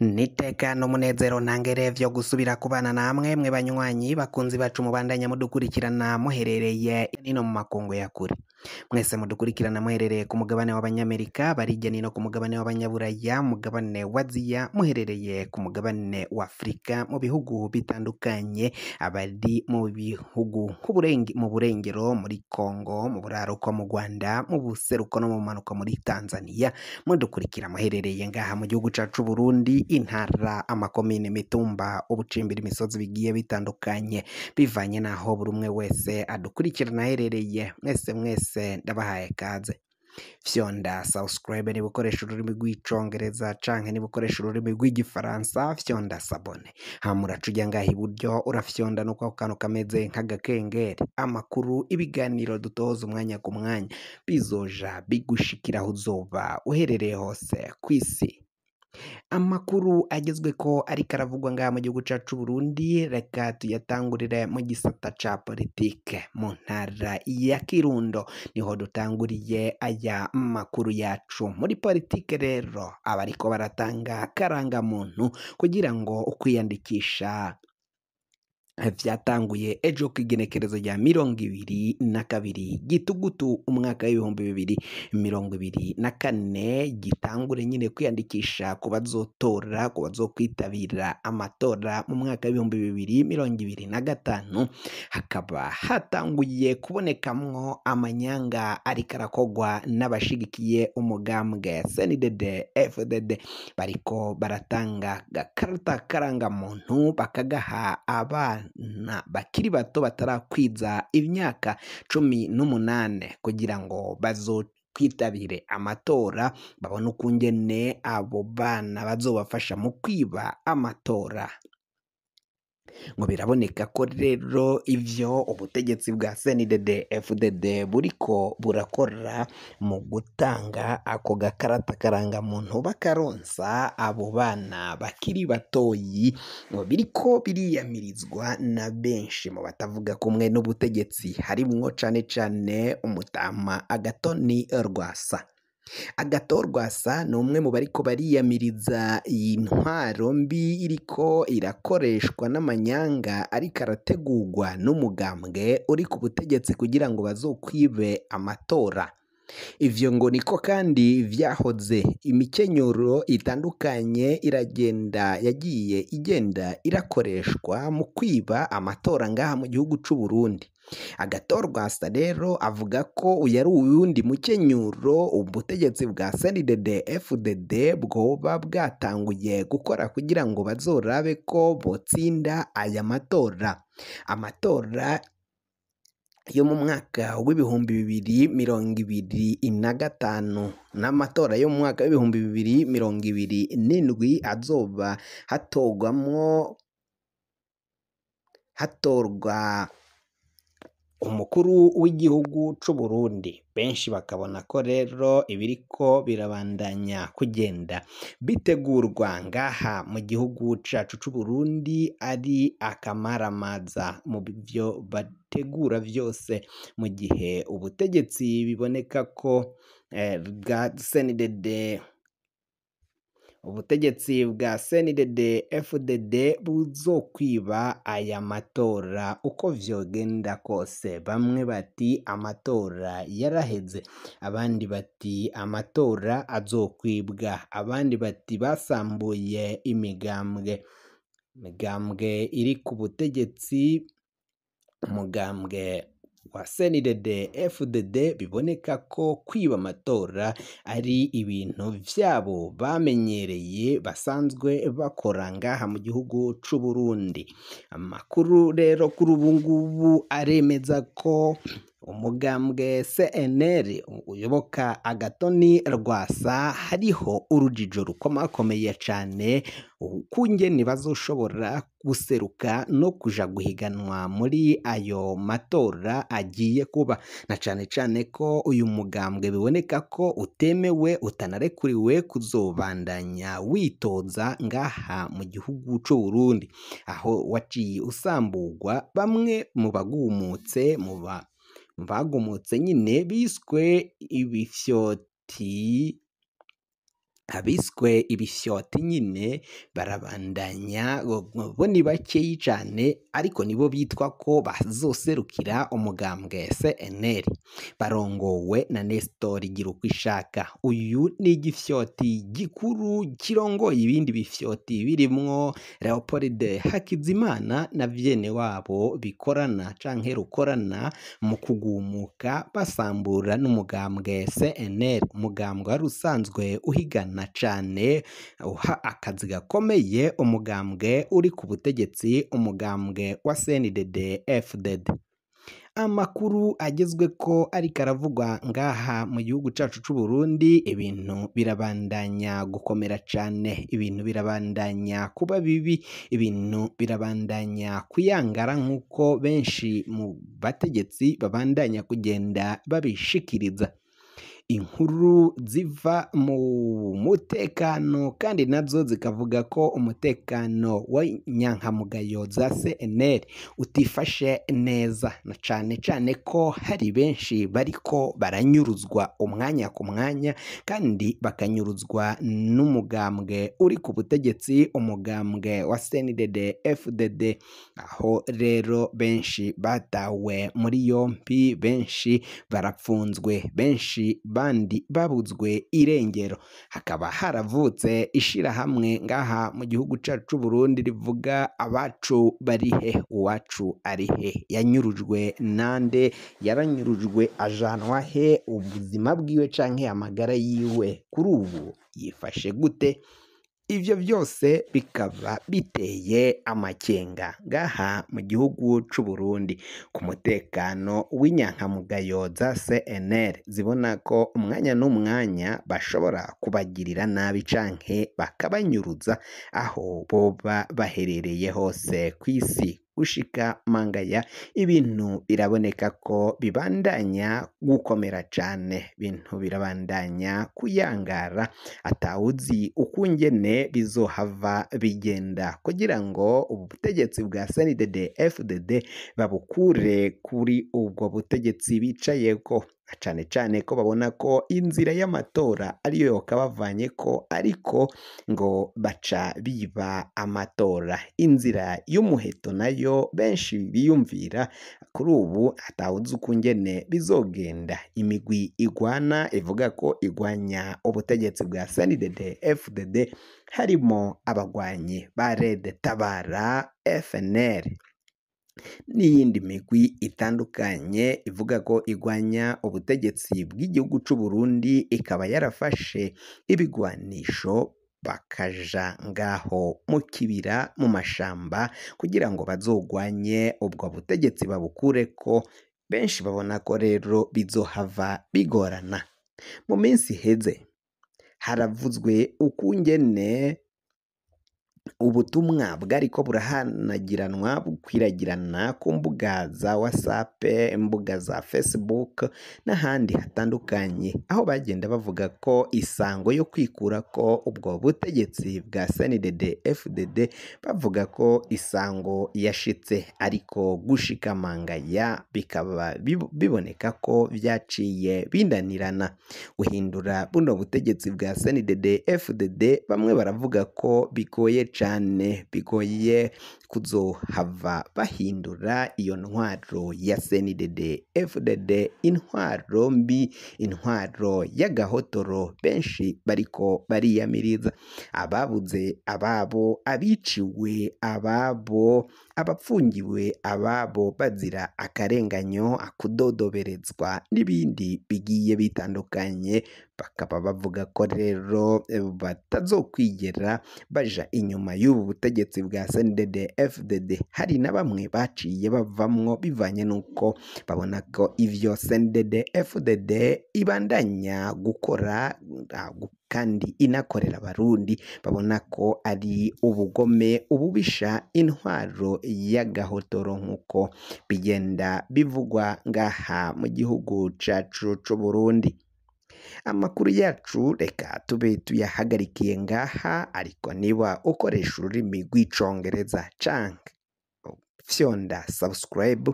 n'iteka n'umunezero ntangere byo gusubira kubana namwe mwe banywanyi bakunzi bacu mubandanya mudukurikirana muherereye nino mu makungu ya kure mwese mudukurikirana muherereye ku mugabane w'abanyamerika barijya nino ku mugabane w'abanyaburaya mugabane wa Ziya muherereye ku mugabane w'afurika mu bihugu bitandukanye abari mu bihugu mu burengero muri congo mu buraruko mu rwanda mu buseruko no mu manuko muri tanzania mudukurikira muherereye ngaha mu gihugu cyacu burundi intara amakomine imitumba ubucimbira imisozi bigiye bitandukanye bivanye n'aho buri umwe wese adukurikirana aherereye mwese mwese ndabahaye kaze fyonda subscribe niba ukoresha ururimi rw’icyongereza canke niba ukoresha ururimi rw'igifaransa fyonda sabone Hamura uraca ujya iburyo urafyonda nuko ako kantu kameze nk'agakengeri amakuru ibiganiro dutoza umwanya ku mwanya bizoja bigushikiraho uzoba uherereye hose ku isi Amakuru agezwe ko ariko aravugwa ngaha mu gihugu cyacu cy'u Burundi, reka tuyatangurire mu gisata ca politike. Mu ntara ya Kirundo niho dutanguriye aya makuru yacu. Muri politike rero, abariko baratanga karangamuntu kugira ngo ukwiyandikisha byatanguye ejo ku igenekerezo rya mirongo ibiri na kabiri gitugutu umwaka w'ibihumbi bibiri mirongo ibiri na kane gitangure nyine kwiyandikisha ku bazotora ku bazokwitabira amatora mu mwaka w'ibihumbi bibiri mirongo ibiri na gatanu hakaba hatanguye kubonekamwo amanyanga ariko arakogwa n'abashigikiye umugambwe senidede efudede bariko baratanga agakarita karangamuntu bakagaha abana bakiri bato batarakwiza imyaka cumi n'umunani kugira ngo bazokwitabire amatora babone ukungene abo bana bazobafasha mu kwiba amatora. ngo biraboneka ko rero ibyo ubutegetsi bwa CNDD FDD buri ko burakora mu gutanga ako gakarata karangamuntu bakaronsa abo bana bakiri batoyi ngo biri ko biriyamirizwa na benshi mu batavuga kumwe n'ubutegetsi harimwo cane cane umutama Agatoni Rwasa Agatorwasa ni umwe mu bariko bariyamiriza iyi ntwaro mbi iriko irakoreshwa n'amanyanga ariko arategurwa n'umugambwe uri ku butegetsi kugira ngo bazokwibe amatora Ivyo ngo niko kandi vyahoze imikenyero itandukanye iragenda yagiye igenda irakoreshwa mu kwiba amatora ngaha mu gihugu c'u Burundi Agathon rero avuga ko uyu ari uwundi mukenyuro ubutegetsi bwa CNDD FDD bwoba bwatanguye gukora kugira ngo bazorabe ko botsinda aya matora amatora yo mu mwaka w'ibihumbi bibiri mirongo ibiri na gatanu n'amatora yo mu mwaka w'ibihumbi bibiri mirongo ibiri n'indwi azoba hatorwamo hatorwa umukuru w'igihugu cy'u Burundi, benshi bakabona ko rero ibiri ko birabandanya kugenda bitegurwa ngaha mu gihugu cacu c'u Burundi ari akamaramaza mu byo bategura byose mu gihe ubutegetsi biboneka ko eh, bwa CNDD ubutegetsi bwa CNDD FDD buzokwiba aya matora uko vyogenda kose bamwe bati amatora yaraheze abandi bati amatora azokwibwa abandi bati basambuye imigambwe imigambwe iri ku butegetsi umugambwe wa CNDD FDD biboneka ko kwiba amatora ari ibintu byabo bamenyereye basanzwe bakora ngaha mu gihugu cy'u Burundi, amakuru rero kuri ubu ngubu aremeza ko umugambwe CNL uyoboka agatoni Rwasa hariho urujijo rukomakomeye cyane ukungene bazoshobora guseruka no kuja guhiganwa muri ayo matora agiye kuba na cyane cyane ko uyu mugambwe biboneka ko utemewe utanarekuriwe kuzobandanya witoza ngaha mu gihugu cy'u Burundi aho waciye usambugwa bamwe mu bagumutse mu ba bagomotse nyine biswe ibifyoti. abiswe ibishyoti nyine barabandanya bo ni bakeya cyane ariko nibo bitwa ko bazoserukira umugambwe CNL barongowe na Nestor ishaka uyu ni igifyoti gikuru kirongoye ibindi bifyoti birimwo Leopold Hakizimana na vyene wabo bikorana canke rukorana mu kugumuka basambura n'umugambwe CNL umugambwe wari usanzwe uhigana na cyane uha akazi gakomeye umugambwe uri ku butegetsi umugambwe wa CNDD FDD amakuru agezwe ko ari karavugwa ngaha mu gihugu cacu cy'u Burundi ibintu birabandanya gukomera cyane ibintu birabandanya kuba bibi ibintu birabandanya kuyangara nk'uko benshi mu bategetsi babandanya kugenda babishikiriza inkuru ziva mu mutekano kandi nazo zikavuga ko umutekano w'inyankamugayo za CNL utifashe neza na cyane cyane ko hari benshi ko baranyuruzwa umwanya ku mwanya kandi bakanyuruzwa n'umugambwe uri ku butegetsi umugambwe wa CNDD FDD aho rero benshi batawe muri yompi benshi barapfunzwe benshi bandi babutswe irengero hakaba haravutse ishyirahamwe ngaha mu gihugu cyacu cy'u Burundi rivuga abacu bari he uwacu ari he yanyurujwe nande yaranyurujwe ajanwa he ubuzima bwiwe canke amagara yiwe kuri ubu yifashe gute ibyo byose bikaba biteye amakenga ngaha mu gihugu cy'u Burundi ku mutekano w'inyankamugayo za CNL zibona ko umwanya n'umwanya bashobora kubagirira nabi canke bakabanyuruza aho boba baherereye hose ku isi gushika ushikamangaya ibintu biraboneka ko bibandanya gukomera cane ibintu birabandanya kuyangara atawuzi ukungene bizohava bigenda kugira ngo butegetsi bwa SNDD FDD babukure kuri ubwo butegetsi bicaye ko. cyane cyane ko babona ko inzira y'amatora ariyo yakabavanye ko ariko ngo baca biba amatora, inzira y'umuheto nayo benshi biyumvira kuri ubu atawe uzi bizogenda, imigwi igwana ivuga ko igwanya ubutegetsi bwa SNDD FDD harimo abagwanyi ba RED Tabara FNL. n'iyindi migwi itandukanye ivuga ko igwanya ubutegetsi bw'igihugu cy'u Burundi ikaba yarafashe ibigwanisho bakaja ngaho mu kibira mu mashamba kugira ngo bazogwanye ubwo butegetsi babukure ko benshi babona ko rero bizohava bigorana mu minsi Heze haravuzwe ukungene ubutumwa bwariko burahanagiranwa bukwiragirana ku mbuga za WhatsApp, imbuga za Facebook n'ahandi hatandukanye, aho bagenda bavuga ko isango yo kwikura ko ubwo butegetsi bwa CNDD FDD bavuga ko isango yashitse ariko gushikamangaya bikaba biboneka ko byaciye bindanirana guhindura buno butegetsi bwa CNDD FDD bamwe baravuga ko bigoye cane. naannee Bikoyyee kuzohava bahindura iyo ntwaro ya CNDD FDD intwaro mbi intwaro y'agahotoro benshi bariko bariyamiriza ababuze ababo abiciwe ababo abapfungiwe ababo bazira akarenganyo akudodoberezwa n'ibindi bigiye bitandukanye bakaba bavuga ko rero eh, batazokwigera baja inyuma y'ubu butegetsi bwa CNDD FDD hari na bamwe baciye bavamwo bivanye n'uko babona ko ibyo sendede FDD ibandanya gukora ah, kandi inakorera abarundi babona ko ari ubugome ububisha intwaro y'agahotororo nk'uko bigenda bivugwa ngaha mu gihugu cyacu c'u Burundi. amakuru yacu reka tube tuyahagarikiye ngaha ariko niba ukoresha ururimi rw'icongereza canga fyonda sabusikarayibu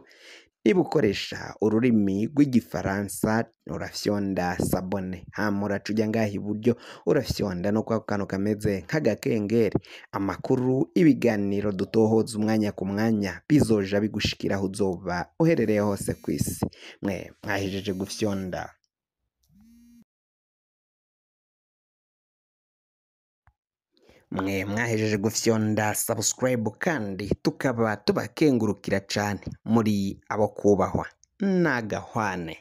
niba ukoresha ururimi rw'igifaransa urafyonda sabone hamura tujya ngaha iburyo urafyonda no kwa kantu kameze nk'agakengeri amakuru ibiganiro dutohoza umwanya ku mwanya bizoja bigushikiraho uzoba uherereye hose ku isi mwe mwahejeje gufyonda mwe mwahejeje gufyonda subscribe kandi tukaba tubakengurukira cyane muri abo kubahwa n'agahwane